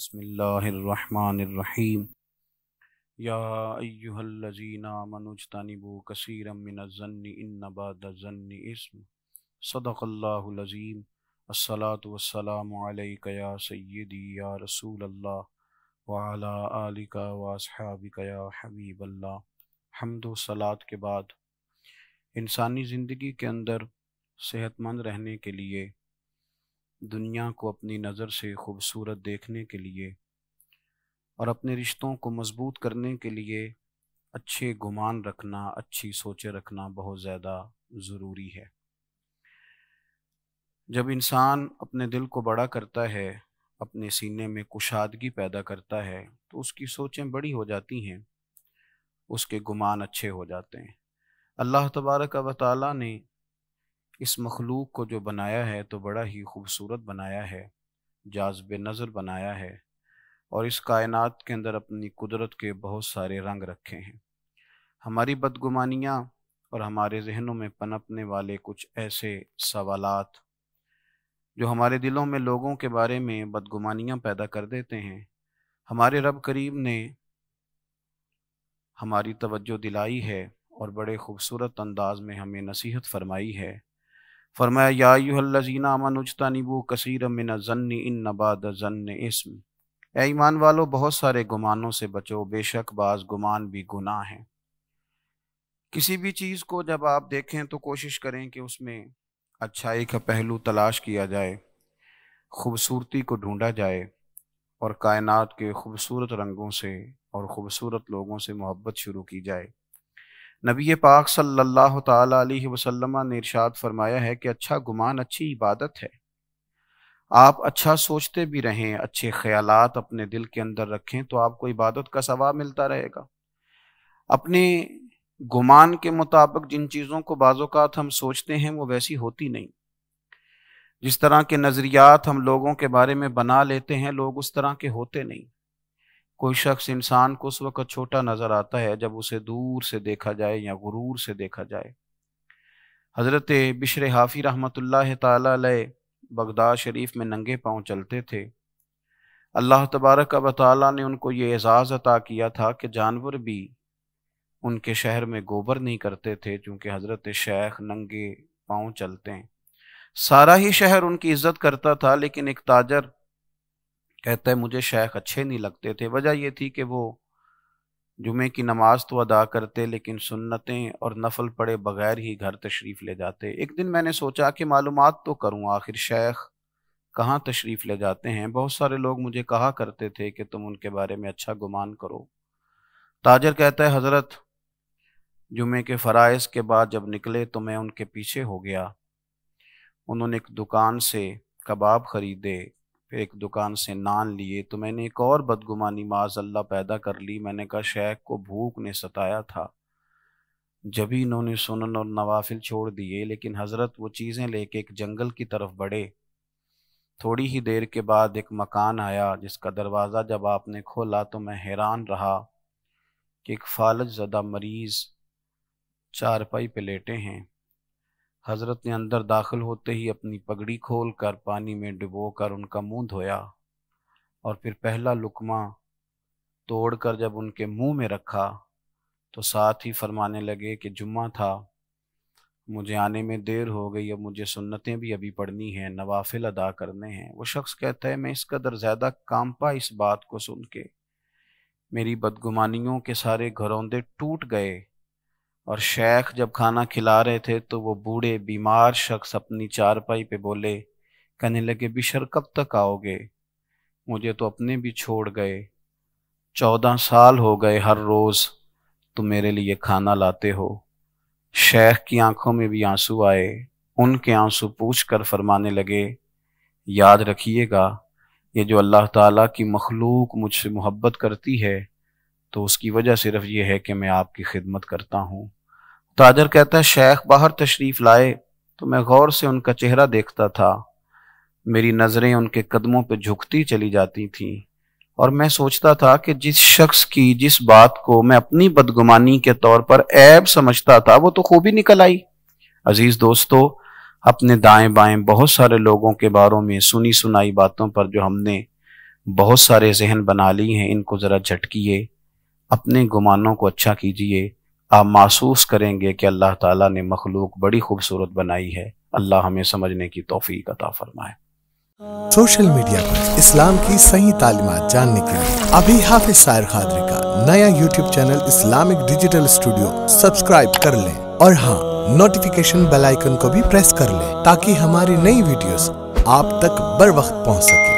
बसमीम याजीना मनुजतनबू कसरमिनबादन इसम सदक़ल्लाज़ीम असलात वसलाम या सैदी या रसूल अल्लाह वाला आलिका वासहाबिका या हबीब अल्लाह हमदो सलात के बाद इंसानी ज़िंदगी के अंदर सेहतमंद रहने के लिए दुनिया को अपनी नज़र से खूबसूरत देखने के लिए और अपने रिश्तों को मजबूत करने के लिए अच्छे गुमान रखना अच्छी सोचें रखना बहुत ज़्यादा ज़रूरी है जब इंसान अपने दिल को बड़ा करता है अपने सीने में कुशादगी पैदा करता है तो उसकी सोचें बड़ी हो जाती हैं उसके गुमान अच्छे हो जाते हैं अल्लाह तबारक व ताली ने इस मखलूक को जो बनाया है तो बड़ा ही खूबसूरत बनाया है जाजब नज़र बनाया है और इस कायनात के अंदर अपनी कुदरत के बहुत सारे रंग रखे हैं हमारी बदगुमानियाँ और हमारे जहनों में पनपने वाले कुछ ऐसे सवालात जो हमारे दिलों में लोगों के बारे में बदगुमानियाँ पैदा कर देते हैं हमारे रब करीब ने हमारी तवज्जो दिलाई है और बड़े खूबसूरत अंदाज में हमें नसीहत फरमाई है फरमाया याजीना अमनुजतनीबू कसर मिन जन्न इन नबाद जन्न इसम ए ईमान वालो बहुत सारे गुमानों से बचो बेशक बाज गुमान भी गुनाह हैं किसी भी चीज़ को जब आप देखें तो कोशिश करें कि उसमें अच्छाई का पहलू तलाश किया जाए खूबसूरती को ढूंढा जाए और कायनात के खूबसूरत रंगों से और ख़ूबसूरत लोगों से मोहब्बत शुरू की जाए नबी पाक सल्लल्लाहु अलैहि वसल्लम ने इरशाद फरमाया है कि अच्छा गुमान अच्छी इबादत है आप अच्छा सोचते भी रहें अच्छे ख्याल अपने दिल के अंदर रखें तो आपको इबादत का सवाब मिलता रहेगा अपने गुमान के मुताबिक जिन चीज़ों को बाज़ात हम सोचते हैं वो वैसी होती नहीं जिस तरह के नज़रियात हम लोगों के बारे में बना लेते हैं लोग उस तरह के होते नहीं कोई शख्स इंसान को उस वक्त छोटा नजर आता है जब उसे दूर से देखा जाए या गुरूर से देखा जाए हज़रत बिशर हाफ़ी रहमत ला बगदाद शरीफ में नंगे पाँव चलते थे अल्लाह तबारक अब ने उनको ये एजाज़ अता किया था कि जानवर भी उनके शहर में गोबर नहीं करते थे चूँकि हज़रत शेख नंगे पाँव चलते हैं सारा ही शहर उनकी इज्जत करता था लेकिन एक ताजर कहता है मुझे शेख अच्छे नहीं लगते थे वजह यह थी कि वो जुमे की नमाज तो अदा करते लेकिन सुन्नतें और नफल पड़े बगैर ही घर तशरीफ़ ले जाते एक दिन मैंने सोचा कि मालूम तो करूँ आखिर शेख कहाँ तशरीफ़ ले जाते हैं बहुत सारे लोग मुझे कहा करते थे कि तुम उनके बारे में अच्छा गुमान करो ताजर कहता है हज़रत जुमे के फ़राइज़ के बाद जब निकले तो मैं उनके पीछे हो गया उन्होंने एक दुकान से कबाब ख़रीदे फिर एक दुकान से नान लिए तो मैंने एक और बदगुमानी माज अल्लाह पैदा कर ली मैंने कहा शेख को भूख ने सताया था जब ही इन्होंने सुनन और नवाफिल छोड़ दिए लेकिन हज़रत वो चीज़ें लेके एक जंगल की तरफ बढ़े थोड़ी ही देर के बाद एक मकान आया जिसका दरवाज़ा जब आपने खोला तो मैं हैरान रहा कि एक फालज ज़दा मरीज़ चारपाई पे लेटे हैं हजरत ने अंदर दाखिल होते ही अपनी पगड़ी खोल कर पानी में डुबो कर उनका मुंह धोया और फिर पहला लुकमा तोड़ कर जब उनके मुंह में रखा तो साथ ही फरमाने लगे कि जुम्मा था मुझे आने में देर हो गई अब मुझे सुन्नतें भी अभी पढ़नी हैं नवाफिल अदा करने हैं वो शख्स कहता है मैं इस कदर ज़्यादा कांपा इस बात को सुन के मेरी बदगुमानियों के सारे घरौंदे टूट गए और शेख जब खाना खिला रहे थे तो वो बूढ़े बीमार शख्स अपनी चारपाई पे बोले कहने लगे बिशर कब तक आओगे मुझे तो अपने भी छोड़ गए चौदह साल हो गए हर रोज़ तुम मेरे लिए खाना लाते हो शेख की आंखों में भी आंसू आए उनके आंसू पूछ कर फरमाने लगे याद रखिएगा ये जो अल्लाह ताला की मखलूक मुझसे मोहब्बत करती है तो उसकी वजह सिर्फ ये है कि मैं आपकी खिदमत करता हूँ ताजर तो कहता है शेख बाहर तशरीफ लाए तो मैं गौर से उनका चेहरा देखता था मेरी नज़रें उनके कदमों पर झुकती चली जाती थीं और मैं सोचता था कि जिस शख्स की जिस बात को मैं अपनी बदगुमानी के तौर पर ऐब समझता था वो तो खूबी निकल आई अजीज दोस्तों अपने दाएं बाएं बहुत सारे लोगों के बारों में सुनी सुनाई बातों पर जो हमने बहुत सारे जहन बना ली हैं इनको ज़रा झटकिए अपने गुमानों को अच्छा कीजिए आप महसूस करेंगे कि अल्लाह ताला ने मखलूक बड़ी खूबसूरत बनाई है अल्लाह हमें समझने की तोफ़ी अता फरमाए सोशल मीडिया पर इस्लाम की सही तालीमत जानने के लिए अभी हाफिज सायर खादरी का नया YouTube channel Islamic digital studio subscribe कर लें और हाँ नोटिफिकेशन बेल आइकन को भी प्रेस कर लें ताकि हमारी नई वीडियोस आप तक बर वक्त पहुँच सके